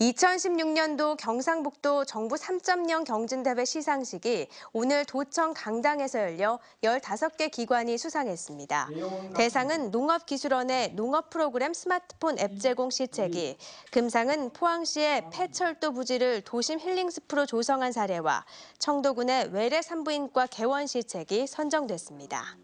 2016년도 경상북도 정부 3.0 경진대회 시상식이 오늘 도청 강당에서 열려 15개 기관이 수상했습니다. 대상은 농업기술원의 농업 프로그램 스마트폰 앱 제공 시책이, 금상은 포항시의 폐철도 부지를 도심 힐링스프로 조성한 사례와 청도군의 외래 산부인과 개원 시책이 선정됐습니다.